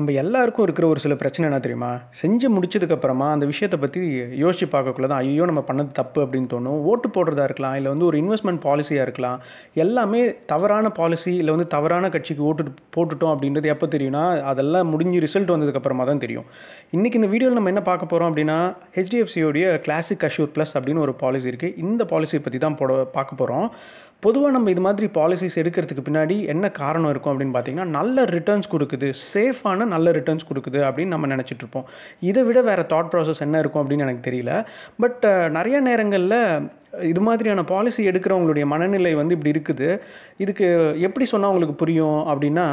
நம்ம எல்லாருக்கும் இருக்கிற ஒரு சில பிரச்சனை என்ன தெரியுமா செஞ்சு முடிச்சதுக்கப்புறமா அந்த விஷயத்தை பற்றி யோசிச்சு பார்க்கக்குள்ள தான் ஐயோ நம்ம பண்ணது தப்பு அப்படின்னு தோணும் ஓட்டு போடுறதா இருக்கலாம் இல்லை வந்து ஒரு இன்வெஸ்ட்மெண்ட் பாலிசியாக இருக்கலாம் எல்லாமே தவறான பாலிசி இல்லை வந்து தவறான கட்சிக்கு ஓட்டு போட்டுட்டோம் அப்படின்றது எப்போ தெரியும்னா அதெல்லாம் முடிஞ்சு ரிசல்ட் வந்ததுக்கப்புறமா தான் தெரியும் இன்றைக்கி இந்த வீடியோவில் நம்ம என்ன பார்க்க போகிறோம் அப்படின்னா ஹெச்டிஎஃப்சியோடைய கிளாசிக் அஷ்யூர் ப்ளஸ் அப்படின்னு ஒரு பாலிசி இருக்குது இந்த பாலிசியை பற்றி தான் போட பார்க்க போகிறோம் பொதுவாக நம்ம இது மாதிரி பாலிசிஸ் எடுக்கிறதுக்கு பின்னாடி என்ன காரணம் இருக்கும் அப்படின்னு பார்த்தீங்கன்னா நல்ல ரிட்டர்ன்ஸ் கொடுக்குது சேஃபான நல்ல ரிட்டர்ன்ஸ் கொடுக்குது அப்படின்னு நம்ம நினச்சிட்டு இருப்போம் இதை விட வேறு தாட் ப்ராசஸ் என்ன இருக்கும் அப்படின்னு எனக்கு தெரியல பட் நிறைய நேரங்களில் இது மாதிரியான பாலிசி எடுக்கிறவங்களுடைய மனநிலை வந்து இப்படி இருக்குது இதுக்கு எப்படி சொன்னால் உங்களுக்கு புரியும் அப்படின்னா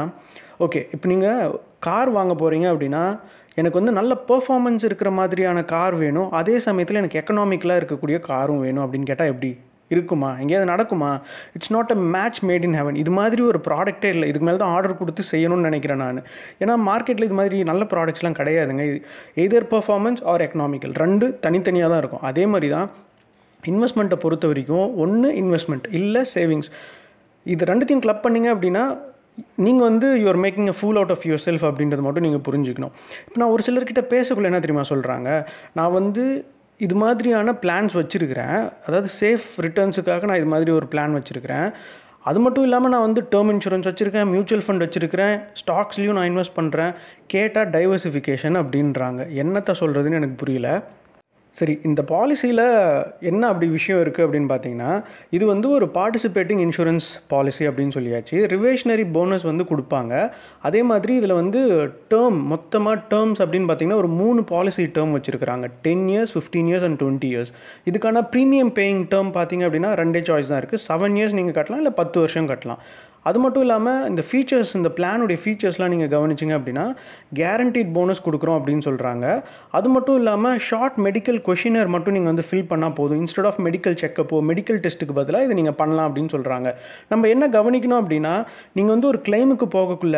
ஓகே இப்போ நீங்கள் கார் வாங்க போகிறீங்க அப்படின்னா எனக்கு வந்து நல்ல பெர்ஃபார்மன்ஸ் இருக்கிற மாதிரியான கார் வேணும் அதே சமயத்தில் எனக்கு எக்கனாமிக்கலாக இருக்கக்கூடிய காரும் வேணும் அப்படின்னு கேட்டால் எப்படி இருக்குமா எங்கேயாவது நடக்குமா it's not a match made in heaven இது மாதிரி ஒரு ப்ராடக்ட்டே இல்லை இதுக்கு மேலே தான் ஆர்டர் கொடுத்து செய்யணும்னு நினைக்கிறேன் நான் ஏன்னா மார்க்கெட்டில் இது மாதிரி நல்ல ப்ராடக்ட்ஸ்லாம் கிடையாதுங்க இது எதர் பர்ஃபார்மன்ஸ் ஆர் எக்கனாமிக்கல் ரெண்டு தனித்தனியாக தான் இருக்கும் அதே மாதிரி தான் இன்வெஸ்ட்மெண்ட்டை பொறுத்த வரைக்கும் ஒன்று இன்வெஸ்ட்மெண்ட் இல்லை சேவிங்ஸ் இது ரெண்டுத்தையும் கிளப் பண்ணிங்க அப்படின்னா நீங்கள் வந்து you're making a fool out of yourself அப்படின்றது மட்டும் நீங்கள் புரிஞ்சுக்கணும் இப்போ நான் ஒரு சிலர்கிட்ட பேசக்குள்ள என்ன தெரியுமா சொல்கிறாங்க நான் வந்து இது மாதிரியான பிளான்ஸ் வச்சுருக்கிறேன் அதாவது சேஃப் ரிட்டர்ன்ஸுக்காக நான் இது மாதிரி ஒரு பிளான் வச்சுருக்கிறேன் அது மட்டும் இல்லாமல் நான் வந்து டேர்ம் இன்சூரன்ஸ் வச்சுருக்கேன் மியூச்சுவல் ஃபண்ட் வச்சுருக்கிறேன் ஸ்டாக்ஸ்லேயும் நான் இன்வெஸ்ட் பண்ணுறேன் கேட்டால் டைவர்சிஃபிகேஷன் அப்படின்றாங்க என்னத்தை சொல்கிறதுன்னு எனக்கு புரியல சரி இந்த பாலிசியில் என்ன அப்படி விஷயம் இருக்குது அப்படின்னு பார்த்தீங்கன்னா இது வந்து ஒரு பார்ட்டிசிபேட்டிங் இன்சூரன்ஸ் பாலிசி அப்படின்னு சொல்லியாச்சு ரிவேஷனரி போனஸ் வந்து கொடுப்பாங்க அதே மாதிரி இதில் வந்து டேர்ம் மொத்தமாக டேர்ம்ஸ் அப்படின்னு பார்த்தீங்கன்னா ஒரு மூணு பாலிசி டேர்ம் வச்சுருக்காங்க ten years fifteen years and twenty years இதுக்கான ப்ரீமியம் பேயிங் டேர்ம் பார்த்தீங்க அப்படின்னா ரெண்டே சாய்ஸ் தான் இருக்குது செவன் இயர்ஸ் நீங்கள் கட்டலாம் இல்லை பத்து வருஷம் கட்டலாம் அது மட்டும் இல்லாமல் இந்த ஃபீச்சர்ஸ் இந்த பிளானுடைய ஃபீச்சர்ஸ்லாம் நீங்கள் கவனிச்சிங்க அப்படின்னா கேரண்டீட் போனஸ் கொடுக்குறோம் அப்படின்னு சொல்கிறாங்க அது மட்டும் இல்லாமல் ஷார்ட் மெடிக்கல் கொஷினர் மட்டும் நீங்கள் வந்து ஃபில் பண்ணால் போதும் இன்ஸ்டெட் ஆஃப் மெடிக்கல் செக்கப்போ மெடிக்கல் டெஸ்ட்டுக்கு பதிலாக இதை நீங்கள் பண்ணலாம் அப்படின்னு சொல்கிறாங்க நம்ம என்ன கவனிக்கணும் அப்படின்னா நீங்கள் வந்து ஒரு கிளைமுக்கு போகக்குள்ள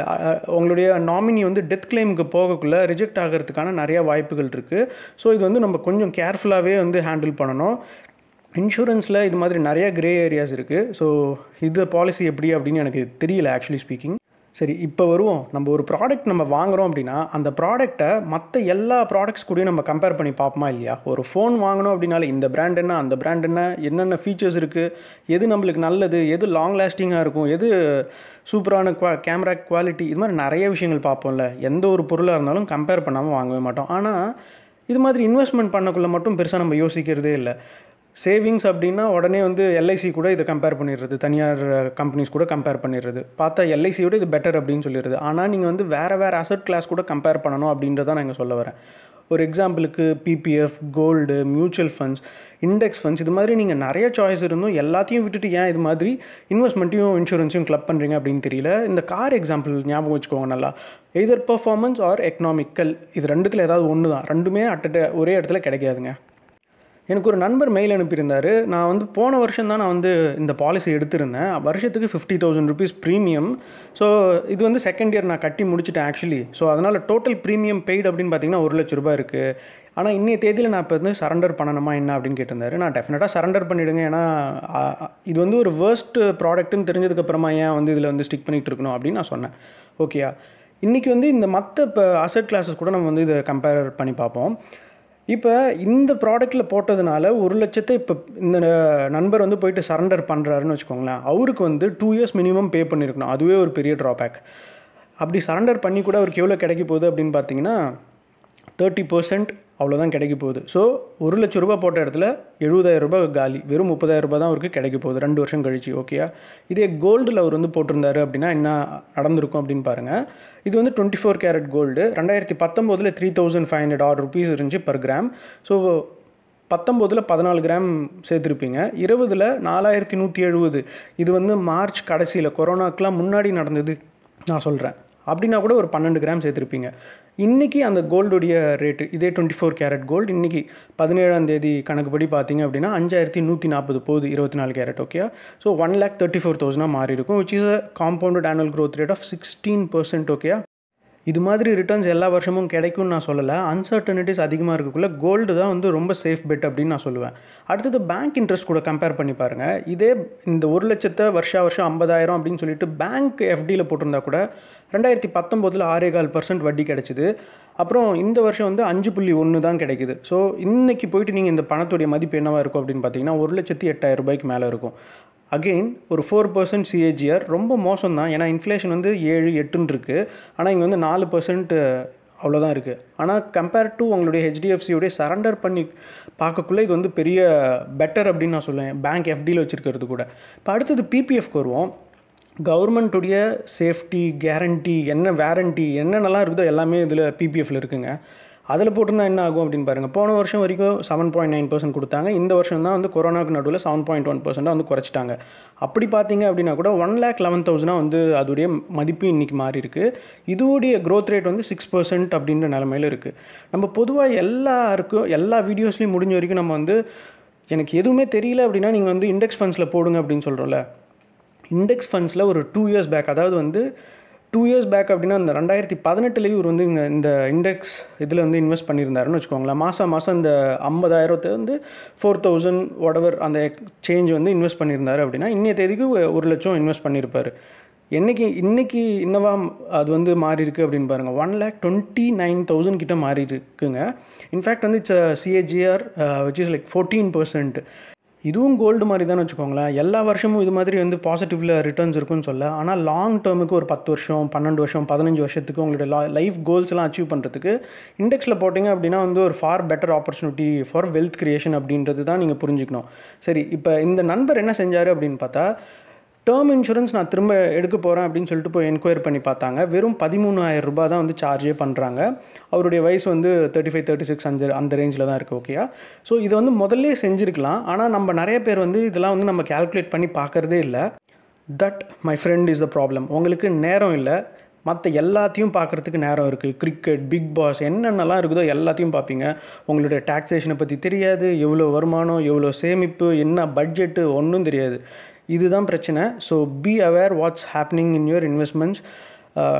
உங்களுடைய நாமினி வந்து டெத் கிளைமுக்கு போகக்குள்ள ரிஜெக்ட் ஆகிறதுக்கான நிறையா வாய்ப்புகள் இருக்குது ஸோ இது வந்து நம்ம கொஞ்சம் கேர்ஃபுல்லாகவே வந்து ஹேண்டில் பண்ணணும் இன்சூரன்ஸில் இது மாதிரி நிறைய கிரே ஏரியாஸ் இருக்குது ஸோ இது பாலிசி எப்படி அப்படின்னு எனக்கு தெரியல ஆக்சுவலி ஸ்பீக்கிங் சரி இப்போ வருவோம் நம்ம ஒரு ப்ராடக்ட் நம்ம வாங்குகிறோம் அப்படின்னா அந்த ப்ராடக்ட்டை மற்ற எல்லா ப்ராடக்ட்ஸ் கூடயும் நம்ம கம்பேர் பண்ணி பார்ப்போமா இல்லையா ஒரு ஃபோன் வாங்கணும் அப்படின்னாலே இந்த பிராண்ட் என்ன அந்த பிராண்ட் என்ன என்னென்ன ஃபீச்சர்ஸ் இருக்குது எது நம்மளுக்கு நல்லது எது லாங் லாஸ்டிங்காக இருக்கும் எது சூப்பரான குவா கேமரா குவாலிட்டி இது மாதிரி நிறைய விஷயங்கள் பார்ப்போம்ல எந்த ஒரு பொருளாக இருந்தாலும் கம்பேர் பண்ணாமல் வாங்கவே மாட்டோம் ஆனால் இது மாதிரி இன்வெஸ்ட்மெண்ட் பண்ணக்குள்ளே மட்டும் பெருசாக நம்ம யோசிக்கிறதே இல்லை சேவிங்ஸ் அப்படின்னா உடனே வந்து எல்ஐசி கூட இதை கம்பேர் பண்ணிடுறது தனியார் கம்பெனிஸ் கூட கம்பேர் பண்ணிடுறது பார்த்தா எல்ஐசியோட இது பெட்டர் அப்படின்னு சொல்லிடுது ஆனால் நீங்கள் வந்து வேறு வேறு அசட் கிளாஸ் கூட கம்பேர் பண்ணணும் அப்படின்றதான் நான் இங்கே சொல்ல வரேன் ஒரு எக்ஸாம்பிளுக்கு PPF gold mutual funds index funds இது மாதிரி நீங்கள் நிறைய சாய்ஸ் இருந்தும் எல்லாத்தையும் விட்டுட்டு ஏன் இது மாதிரி இன்வெஸ்ட்மெண்ட்டையும் இன்சூரன்ஸையும் கிளப் பண்ணுறீங்க அப்படின்னு தெரியல இந்த கார் எக்ஸாம்பிள் ஞாபகம் வச்சுக்கோங்க நல்லா எதர் பர்ஃபார்மன்ஸ் ஆர் எக்கனாமிக்கல் இது ரெண்டுத்தில் ஏதாவது ஒன்று தான் ரெண்டுமே அட் ஒரே இடத்துல கிடைக்காதுங்க எனக்கு ஒரு நண்பர் மெயில் அனுப்பியிருந்தார் நான் வந்து போன வருஷம் தான் நான் வந்து இந்த பாலிசி எடுத்திருந்தேன் வருஷத்துக்கு fifty thousand rupees premium so இது வந்து செகண்ட் இயர் நான் கட்டி முடிச்சுட்டேன் ஆக்சுவலி ஸோ அதனால் டோட்டல் ப்ரீமியம் பெய்டு அப்படின்னு பார்த்தீங்கன்னா ஒரு லட்ச ரூபாய் இருக்குது ஆனால் இன்றைய தேதியில் நான் இப்போ வந்து சரண்டர் பண்ணணுமா என்ன அப்படின்னு கேட்டிருந்தாரு நான் டெஃபினட்டாக சரண்டர் பண்ணிவிடுங்க ஏன்னா இது வந்து ஒரு வேர்ஸ்ட் ப்ராடக்ட்டுன்னு தெரிஞ்சதுக்கப்புறமா ஏன் வந்து இதில் வந்து ஸ்டிக் பண்ணிகிட்டு இருக்கணும் அப்படின்னு நான் சொன்னேன் ஓகேயா இன்றைக்கி வந்து இந்த மற்ற இப்போ அசட் கிளாஸஸ் கூட நம்ம வந்து இதை கம்பேர் பண்ணி பார்ப்போம் இப்போ இந்த ப்ராடக்ட்டில் போட்டதுனால ஒரு லட்சத்தை இப்போ இந்த நண்பர் வந்து போயிட்டு சரண்டர் பண்ணுறாருன்னு வச்சுக்கோங்களேன் அவருக்கு வந்து டூ இயர்ஸ் மினிமம் பே பண்ணியிருக்கணும் அதுவே ஒரு பெரிய ட்ராபேக் அப்படி சரண்டர் பண்ணி கூட அவருக்கு எவ்வளோ கிடைக்க போகுது அப்படின்னு பார்த்தீங்கன்னா தேர்ட்டி பர்சன்ட் அவ்வளோதான் கிடைக்க போகுது ஸோ ஒரு லட்ச ரூபா போட்ட இடத்துல எழுபதாயிரம் ரூபாய் காலி வெறும் முப்பதாயிரம் ரூபாய் தான் அவருக்கு கிடைக்க போகுது ரெண்டு வருஷம் கழிச்சு ஓகேயா இதே கோல்டில் அவர் வந்து போட்டிருந்தாரு அப்படின்னா என்ன நடந்திருக்கும் அப்படின்னு பாருங்கள் இது வந்து டுவெண்ட்டி ஃபோர் கேரட் கோல்டு ரெண்டாயிரத்தி பத்தொம்போதில் த்ரீ தௌசண்ட் ஃபைவ் ஹண்ட்ரட் ஆறு ருபீஸ் இருந்துச்சு பர் கிராம் ஸோ பத்தொம்போதில் பதினாலு கிராம் சேர்த்துருப்பீங்க இருபதில் நாலாயிரத்தி நூற்றி எழுபது இது வந்து மார்ச் கடைசியில் கொரோனாக்கெலாம் முன்னாடி நடந்தது நான் சொல்கிறேன் அப்படின்னா கூட ஒரு பன்னெண்டு கிராம் சேர்த்துருப்பீங்க இன்றைக்கி அந்த கோல்டுடைய ரேட்டு இதே டுவெண்ட்டி ஃபோர் கேரட் கோல்டு இன்றைக்கி பதினேழாம் தேதி கணக்குப்படி பார்த்தீங்க அப்படின்னா அஞ்சாயிரத்தி நூற்றி நாற்பது போகுது இருபத்தி நாலு carat okay so one lakh thirty four தௌசண்டாக மாறி இருக்கும் which is a compounded annual growth rate of sixteen percent okay இது மாதிரி ரிட்டர்ன்ஸ் எல்லா வருஷமும் கிடைக்கும்னு நான் சொல்லலை அன்சர்டனிட்டிஸ் அதிகமாக இருக்கக்குள்ள கோல்டு தான் வந்து ரொம்ப சேஃப் பெட் அப்படின்னு நான் சொல்லுவேன் அடுத்தது பேங்க் இன்ட்ரெஸ்ட் கூட கம்பேர் பண்ணி பாருங்கள் இதே இந்த ஒரு லட்சத்தை வருஷா வருஷம் ஐம்பதாயிரம் அப்படின்னு சொல்லிட்டு பேங்க் எஃப்டியில் போட்டிருந்தா கூட ரெண்டாயிரத்தி பத்தொம்போதில் ஆறே கால் பர்சன்ட் வட்டி கிடச்சிது அப்புறம் இந்த வருஷம் வந்து அஞ்சு புள்ளி ஒன்று தான் கிடைக்குது ஸோ இன்றைக்கி போயிட்டு நீங்கள் இந்த பணத்துடைய மதிப்பு என்னவாக இருக்கும் அப்படின்னு பார்த்தீங்கன்னா ஒரு லட்சத்தி எட்டாயிரம் ரூபாய்க்கு மேலே இருக்கும் அகெயின் ஒரு ஃபோர் பர்சன்ட் சிஏஜிஆர் ரொம்ப மோசம் தான் ஏன்னா இன்ஃப்ளேஷன் வந்து ஏழு எட்டுன்னு இருக்குது ஆனால் இங்கே வந்து நாலு பர்சன்ட் அவ்வளோதான் இருக்குது ஆனால் கம்பேர் டு உங்களுடைய ஹெச்டிஎஃப்சியோடைய சரண்டர் பண்ணி பார்க்கக்குள்ளே இது வந்து பெரிய பெட்டர் அப்படின்னு நான் சொல்லுவேன் பேங்க் எஃப்டியில் வச்சுருக்கிறது கூட இப்போ அடுத்தது பிபிஎஃப்க்கு வருவோம் கவர்மெண்ட்டுடைய சேஃப்டி கேரண்டி என்ன வேரண்டி என்னென்னலாம் இருக்குதோ எல்லாமே இதில் பிபிஎஃப்பில் இருக்குங்க அதில் போட்டிருந்தா என்ன ஆகும் அப்படின்னு பாருங்கள் போன வருஷம் வரைக்கும் செவன் பாயிண்ட் நைன் பர்சன்ட் கொடுத்தாங்க இந்த வருஷம் தான் வந்து கொரோனாவுக்கு நடுவில் செவன் பாயிண்ட் ஒன் பர்சென்ட்டாக வந்து குறைச்சிட்டாங்க அப்படி பார்த்தீங்க அப்படின்னா கூட ஒன் லேக் லெவன் தௌசண்டாக வந்து அதோடைய மதிப்பு இன்றைக்கி மாறி இருக்குது இதோடைய க்ரோத் ரேட் வந்து சிக்ஸ் பர்சன்ட் அப்படின்ற நிலமையில் இருக்குது நம்ம பொதுவாக எல்லாருக்கும் எல்லா வீடியோஸ்லேயும் முடிஞ்ச வரைக்கும் நம்ம வந்து எனக்கு எதுவுமே தெரியல அப்படின்னா நீங்கள் வந்து இண்டெக்ஸ் ஃபண்ட்ஸில் போடுங்க அப்படின்னு சொல்கிறோம்ல இண்டெக்ஸ் ஃபண்ட்ஸில் ஒரு டூ இயர்ஸ் பேக் அதாவது வந்து டூ இயர்ஸ் பேக் அப்படின்னா இந்த ரெண்டாயிரத்தி பதினெட்டுலேயும் இவர் வந்து இங்கே இந்த இண்டெக்ஸ் இதில் வந்து இன்வெஸ்ட் பண்ணியிருந்தாருன்னு வச்சுக்கோங்களேன் மாதம் மாதம் இந்த ஐம்பதாயிரத்தை வந்து ஃபோர் தௌசண்ட் ஒடவர் அந்த சேஞ்ச் வந்து இன்வெஸ்ட் பண்ணியிருந்தார் அப்படின்னா இன்றைய தேதிக்கு ஒரு லட்சம் இன்வெஸ்ட் பண்ணியிருப்பார் என்றைக்கு இன்றைக்கி இன்னவா அது வந்து மாறி இருக்குது அப்படின்னு பாருங்கள் one lakh twenty nine thousand கிட்ட மாறி இருக்குங்க இன்ஃபேக்ட் வந்து it's CAGR which is like fourteen percent இதுவும் கோல்டு மாதிரி தான் வச்சுக்கோங்களேன் எல்லா வருஷமும் இது மாதிரி வந்து பாசிட்டிவில் ரிட்டர்ன்ஸ் இருக்குன்னு சொல்ல ஆனால் லாங் டேர்முக்கு ஒரு பத்து வருஷம் பன்னெண்டு வருஷம் பதினஞ்சு வருஷத்துக்கு உங்களுடைய லா லைஃப் கோல்ஸ்லாம் அச்சீவ் பண்ணுறதுக்கு இண்டெக்ஸில் போட்டிங்க அப்படின்னா வந்து ஒரு far better opportunity for wealth creation அப்படின்றது தான் நீங்கள் புரிஞ்சுக்கணும் சரி இப்போ இந்த நண்பர் என்ன செஞ்சார் அப்படின்னு பார்த்தா டேர்ம் இன்சூரன்ஸ் நான் திரும்ப எடுக்க போகிறேன் அப்படின்னு சொல்லிட்டு போய் என்கொயர் பண்ணி பார்த்தாங்க வெறும் பதிமூணாயிரம் ரூபாய் தான் வந்து சார்ஜே பண்ணுறாங்க அவருடைய வயசு வந்து தேர்ட்டி ஃபைவ் தேர்ட்டி சிக்ஸ் அந்த அந்த ரேஞ்சில் தான் இருக்குது ஓகேயா ஸோ இதை வந்து முதல்ல செஞ்சுருக்கலாம் ஆனால் நம்ம நிறைய பேர் வந்து இதெல்லாம் வந்து நம்ம கேல்குலேட் பண்ணி பார்க்குறதே இல்லை that my friend is the problem உங்களுக்கு நேரம் இல்லை மற்ற எல்லாத்தையும் பார்க்குறதுக்கு நேரம் இருக்குது கிரிக்கெட் பிக் பாஸ் என்னென்னலாம் இருக்குதோ எல்லாத்தையும் பார்ப்பீங்க உங்களுடைய டேக்ஸேஷனை பற்றி தெரியாது எவ்வளோ வருமானம் எவ்வளோ சேமிப்பு என்ன பட்ஜெட்டு ஒன்றும் தெரியாது இதுதான் பிரச்சனை so be aware what's happening in your investments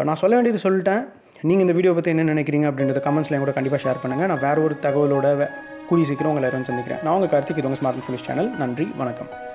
நான் சொல்ல வேண்டியது சொல்லிட்டேன் நீங்கள் இந்த வீடியோ பற்றி என்ன நினைக்கிறீங்க அப்படின்றத கமெண்ட்ஸில் கூட கண்டிப்பாக ஷேர் பண்ணுங்கள் நான் வேறு ஒரு தகவலோட கூடிய சீக்கிரம் உங்களை எல்லாரும் சந்திக்கிறேன் நான் உங்கள் கருத்துக்கு இது உங்கள் ஸ்மார்ட் ஃபோனிஸ் சேனல் நன்றி வணக்கம்